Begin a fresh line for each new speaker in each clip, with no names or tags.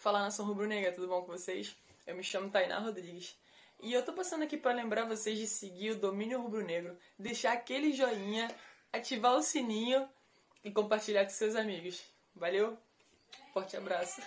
Fala nação rubro-negra, tudo bom com vocês? Eu me chamo Tainá Rodrigues e eu tô passando aqui para lembrar vocês de seguir o Domínio Rubro-Negro, deixar aquele joinha, ativar o sininho e compartilhar com seus amigos. Valeu, forte abraço!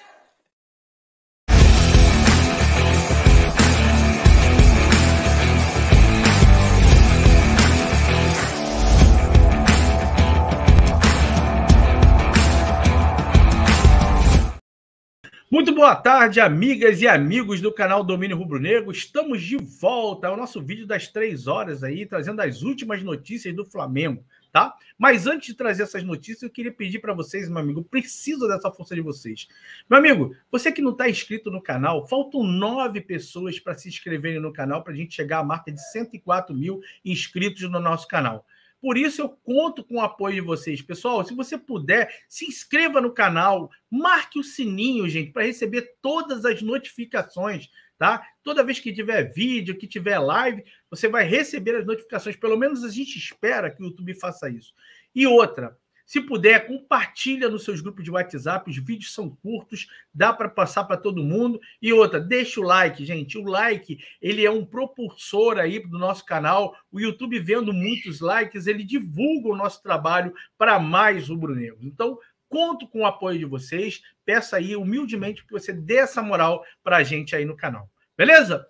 Muito boa tarde, amigas e amigos do canal Domínio Rubro Negro. Estamos de volta ao nosso vídeo das três horas aí, trazendo as últimas notícias do Flamengo, tá? Mas antes de trazer essas notícias, eu queria pedir para vocês, meu amigo, preciso dessa força de vocês. Meu amigo, você que não está inscrito no canal, faltam nove pessoas para se inscreverem no canal para a gente chegar à marca de 104 mil inscritos no nosso canal. Por isso eu conto com o apoio de vocês. Pessoal, se você puder, se inscreva no canal, marque o sininho, gente, para receber todas as notificações, tá? Toda vez que tiver vídeo, que tiver live, você vai receber as notificações. Pelo menos a gente espera que o YouTube faça isso. E outra, se puder, compartilha nos seus grupos de WhatsApp, os vídeos são curtos, dá para passar para todo mundo. E outra, deixa o like, gente. O like, ele é um propulsor aí do nosso canal. O YouTube vendo muitos likes, ele divulga o nosso trabalho para mais rubro-negros. Então, conto com o apoio de vocês. Peço aí humildemente que você dê essa moral para a gente aí no canal. Beleza?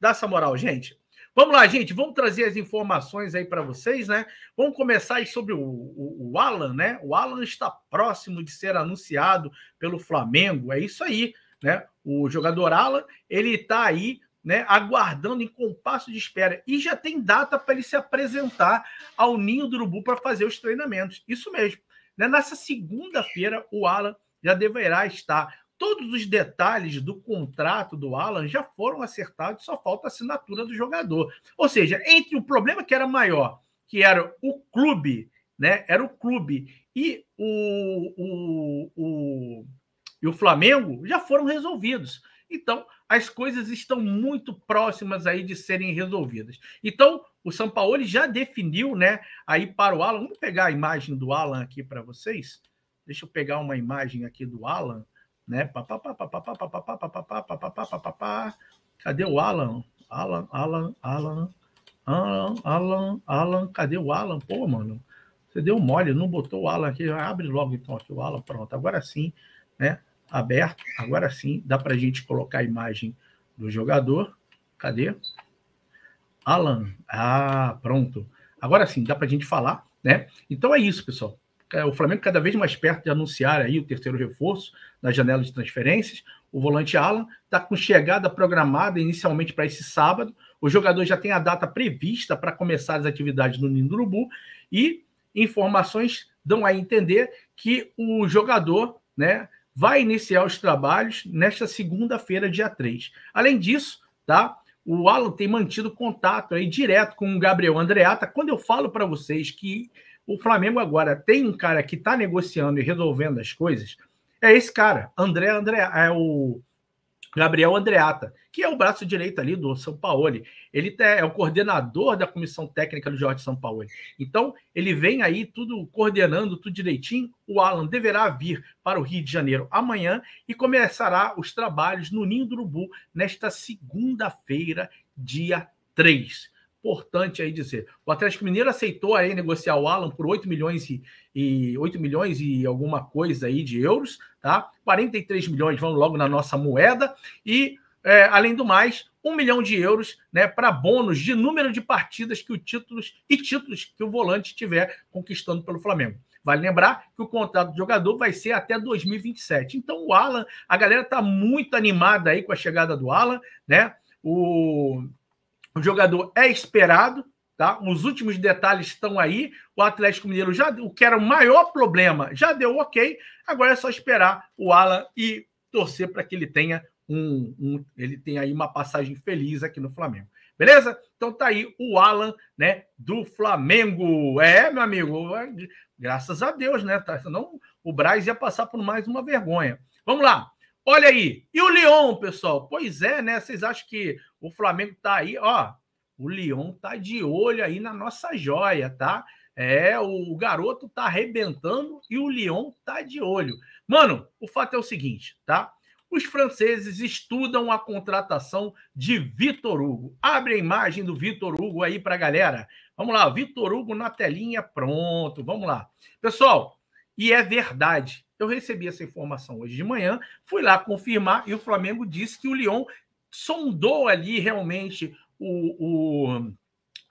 Dá essa moral, gente. Vamos lá, gente, vamos trazer as informações aí para vocês, né? Vamos começar aí sobre o, o, o, Alan, né? O Alan está próximo de ser anunciado pelo Flamengo, é isso aí, né? O jogador Alan, ele está aí, né, aguardando em compasso de espera e já tem data para ele se apresentar ao Ninho do Urubu para fazer os treinamentos, isso mesmo. Né? Nessa segunda-feira, o Alan já deverá estar todos os detalhes do contrato do Alan já foram acertados, só falta a assinatura do jogador. Ou seja, entre o problema que era maior, que era o clube, né? Era o clube e o, o, o, e o Flamengo já foram resolvidos. Então, as coisas estão muito próximas aí de serem resolvidas. Então, o São Paulo já definiu, né? Aí para o Alan, vamos pegar a imagem do Alan aqui para vocês. Deixa eu pegar uma imagem aqui do Alan né? Cadê o Alan? Alan, Alan, Alan, Alan, Alan, Alan, cadê o Alan? Pô, mano, você deu mole, não botou o Alan aqui, abre logo então aqui o Alan, pronto, agora sim, né? Aberto, agora sim, dá pra gente colocar a imagem do jogador, cadê? Alan, ah, pronto, agora sim, dá pra gente falar, né? Então é isso, pessoal. É, o Flamengo cada vez mais perto de anunciar aí o terceiro reforço na janela de transferências. O volante Alan está com chegada programada inicialmente para esse sábado. O jogador já tem a data prevista para começar as atividades no Ninho do Urubu e informações dão a entender que o jogador né, vai iniciar os trabalhos nesta segunda-feira, dia 3. Além disso, tá? O Alan tem mantido contato aí direto com o Gabriel Andreata. Quando eu falo para vocês que o Flamengo agora tem um cara que está negociando e resolvendo as coisas. É esse cara, André André, é o Gabriel Andreata, que é o braço direito ali do São Paulo. Ele é o coordenador da comissão técnica do Jorge São Paulo. Então, ele vem aí tudo coordenando, tudo direitinho. O Alan deverá vir para o Rio de Janeiro amanhã e começará os trabalhos no Ninho do Urubu nesta segunda-feira, dia 3 importante aí dizer. O Atlético Mineiro aceitou aí negociar o Alan por 8 milhões e, e 8 milhões e alguma coisa aí de euros, tá? 43 milhões vão logo na nossa moeda e é, além do mais, um milhão de euros né, para bônus de número de partidas que o títulos e títulos que o volante tiver conquistando pelo Flamengo. Vale lembrar que o contrato do jogador vai ser até 2027. Então, o Alan, a galera está muito animada aí com a chegada do Alan, né? O o jogador é esperado, tá? Os últimos detalhes estão aí. O Atlético Mineiro já, o que era o maior problema, já deu ok. Agora é só esperar o Alan e torcer para que ele tenha um, um, ele tenha aí uma passagem feliz aqui no Flamengo. Beleza? Então tá aí o Alan, né, do Flamengo. É, meu amigo, graças a Deus, né? Tá, senão o Braz ia passar por mais uma vergonha. Vamos lá. Olha aí. E o Leon, pessoal? Pois é, né? Vocês acham que o Flamengo tá aí, ó. O Lyon tá de olho aí na nossa joia, tá? É, o, garoto tá arrebentando e o Lyon tá de olho. Mano, o fato é o seguinte, tá? Os franceses estudam a contratação de Vitor Hugo. Abre a imagem do Vitor Hugo aí pra galera. Vamos lá, Vitor Hugo na telinha, pronto. Vamos lá. Pessoal, e é verdade. Eu recebi essa informação hoje de manhã, fui lá confirmar e o Flamengo disse que o Lyon sondou ali realmente o, o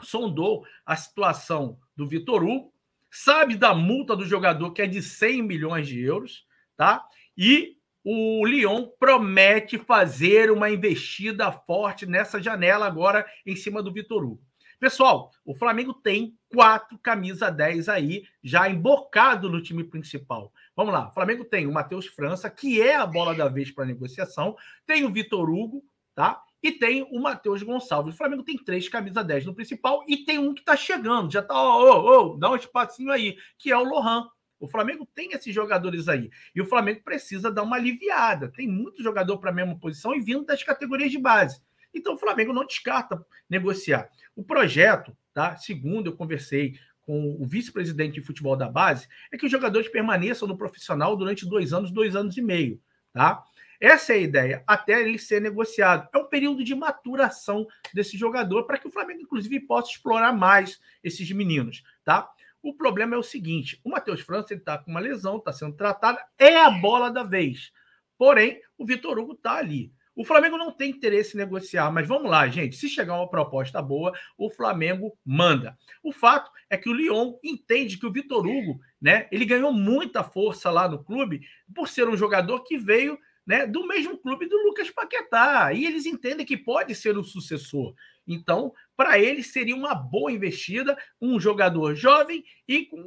sondou a situação do Vitor Hugo, sabe da multa do jogador que é de 100 milhões de euros, tá? E o Lyon promete fazer uma investida forte nessa janela agora em cima do Vitor Hugo. Pessoal, o Flamengo tem quatro camisa 10 aí, já embocado no time principal. Vamos lá, o Flamengo tem o Matheus França, que é a bola da vez para negociação, tem o Vitor Hugo, tá? E tem o Matheus Gonçalves. O Flamengo tem três camisa 10 no principal e tem um que está chegando, já está, ô, ô, dá um espacinho aí, que é o Lohan. O Flamengo tem esses jogadores aí. E o Flamengo precisa dar uma aliviada. Tem muito jogador para a mesma posição e vindo das categorias de base. Então o Flamengo não descarta negociar. O projeto, tá? Segundo eu conversei com o vice-presidente de futebol da base, é que os jogadores permaneçam no profissional durante dois anos, dois anos e meio, tá? Essa é a ideia, até ele ser negociado. É um período de maturação desse jogador para que o Flamengo, inclusive, possa explorar mais esses meninos, tá? O problema é o seguinte: o Matheus França está com uma lesão, está sendo tratado, é a bola da vez. Porém, o Vitor Hugo está ali. O Flamengo não tem interesse em negociar, mas vamos lá, gente. Se chegar uma proposta boa, o Flamengo manda. O fato é que o Lyon entende que o Vitor Hugo, né, ele ganhou muita força lá no clube por ser um jogador que veio né, do mesmo clube do Lucas Paquetá. E eles entendem que pode ser o sucessor. Então, para eles seria uma boa investida, um jogador jovem e com,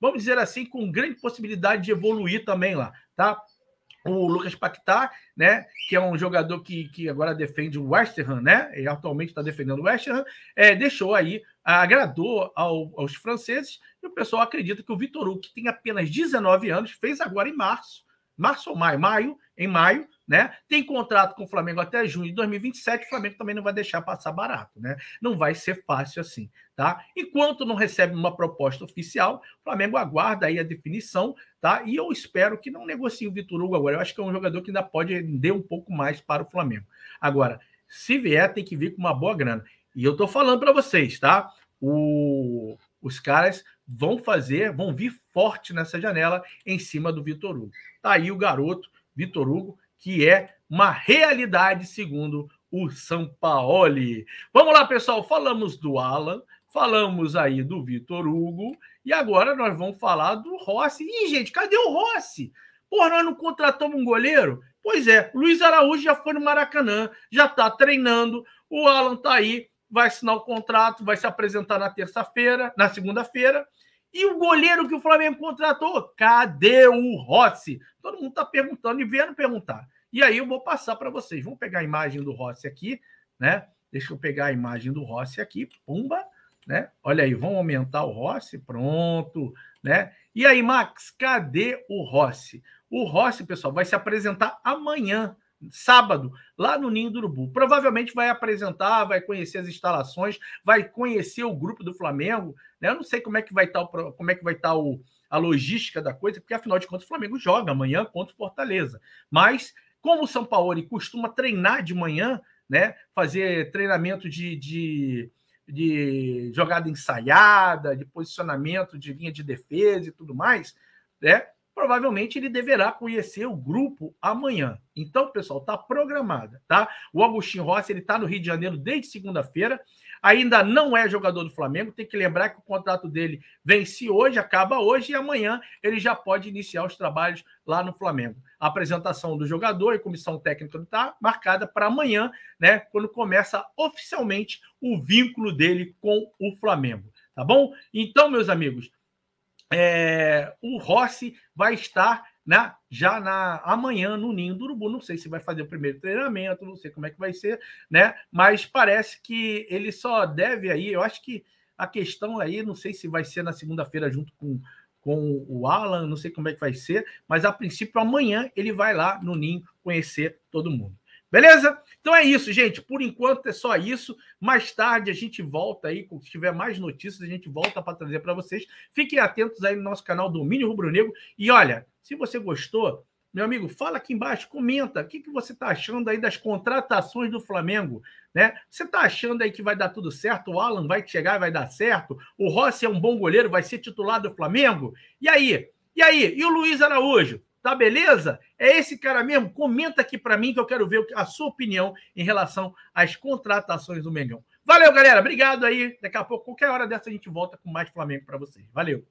vamos dizer assim, com grande possibilidade de evoluir também lá, tá? O Lucas Paquetá, né, que é um jogador que, que agora defende o West Ham, né? E atualmente está defendendo o West Ham, é, deixou aí, agradou ao, aos franceses, e o pessoal acredita que o Vitor Hugo, que tem apenas 19 anos, fez agora em março, março ou maio, maio, em maio, né? Tem contrato com o Flamengo até junho de 2027, o Flamengo também não vai deixar passar barato, né? Não vai ser fácil assim, tá? Enquanto não recebe uma proposta oficial, o Flamengo aguarda aí a definição, tá? E eu espero que não negocie o Vitor Hugo agora. Eu acho que é um jogador que ainda pode render um pouco mais para o Flamengo. Agora, se vier, tem que vir com uma boa grana. E eu tô falando para vocês, tá? O, os caras vão fazer, vão vir forte nessa janela em cima do Vitor Hugo. Tá aí o garoto Vitor Hugo, que é uma realidade, segundo o Sampaoli. Vamos lá, pessoal. Falamos do Alan, falamos aí do Vitor Hugo, e agora nós vamos falar do Rossi. Ih, gente, cadê o Rossi? Porra, nós não contratamos um goleiro? Pois é, Luiz Araújo já foi no Maracanã, já está treinando, o Alan está aí, vai assinar o contrato, vai se apresentar na terça-feira, na segunda-feira, e o goleiro que o Flamengo contratou? Cadê o Rossi? Todo mundo está perguntando e vendo perguntar. E aí eu vou passar para vocês. Vamos pegar a imagem do Rossi aqui, né? Deixa eu pegar a imagem do Rossi aqui, pumba, né? Olha aí, vamos aumentar o Rossi, pronto, né? E aí, Max, cadê o Rossi? O Rossi, pessoal, vai se apresentar amanhã sábado, lá no Ninho do Urubu. Provavelmente vai apresentar, vai conhecer as instalações, vai conhecer o grupo do Flamengo. Né? Eu não sei como é que vai estar, tá o, como é que vai estar tá o, a logística da coisa, porque afinal de contas o Flamengo joga amanhã contra o Fortaleza. Mas, como o São Paulo costuma treinar de manhã, né? fazer treinamento de, de, de jogada ensaiada, de posicionamento de linha de defesa e tudo mais, né? provavelmente ele deverá conhecer o grupo amanhã. Então, pessoal, está programada, tá? O Agostinho Rossi, ele está no Rio de Janeiro desde segunda-feira, ainda não é jogador do Flamengo, tem que lembrar que o contrato dele vence hoje, acaba hoje e amanhã ele já pode iniciar os trabalhos lá no Flamengo. A apresentação do jogador e comissão técnica está marcada para amanhã, né, quando começa oficialmente o vínculo dele com o Flamengo, tá bom? Então, meus amigos, é, o Rossi vai estar na, né, já na amanhã no Ninho do Urubu. Não sei se vai fazer o primeiro treinamento, não sei como é que vai ser, né? Mas parece que ele só deve aí, eu acho que a questão aí, não sei se vai ser na segunda-feira junto com, com o Alan, não sei como é que vai ser, mas a princípio amanhã ele vai lá no Ninho conhecer todo mundo. Beleza? Então é isso, gente. Por enquanto é só isso. Mais tarde a gente volta aí, quando tiver mais notícias, a gente volta para trazer para vocês. Fiquem atentos aí no nosso canal Domínio Rubro Negro. E olha, se você gostou, meu amigo, fala aqui embaixo, comenta o que, que você está achando aí das contratações do Flamengo, né? Você está achando aí que vai dar tudo certo? O Alan vai chegar e vai dar certo? O Rossi é um bom goleiro, vai ser titular do Flamengo? E aí? E aí? E o Luiz Araújo? Tá beleza? É esse cara mesmo? Comenta aqui para mim que eu quero ver a sua opinião em relação às contratações do Mengão. Valeu, galera. Obrigado aí. Daqui a pouco, qualquer hora dessa, a gente volta com mais Flamengo para vocês. Valeu.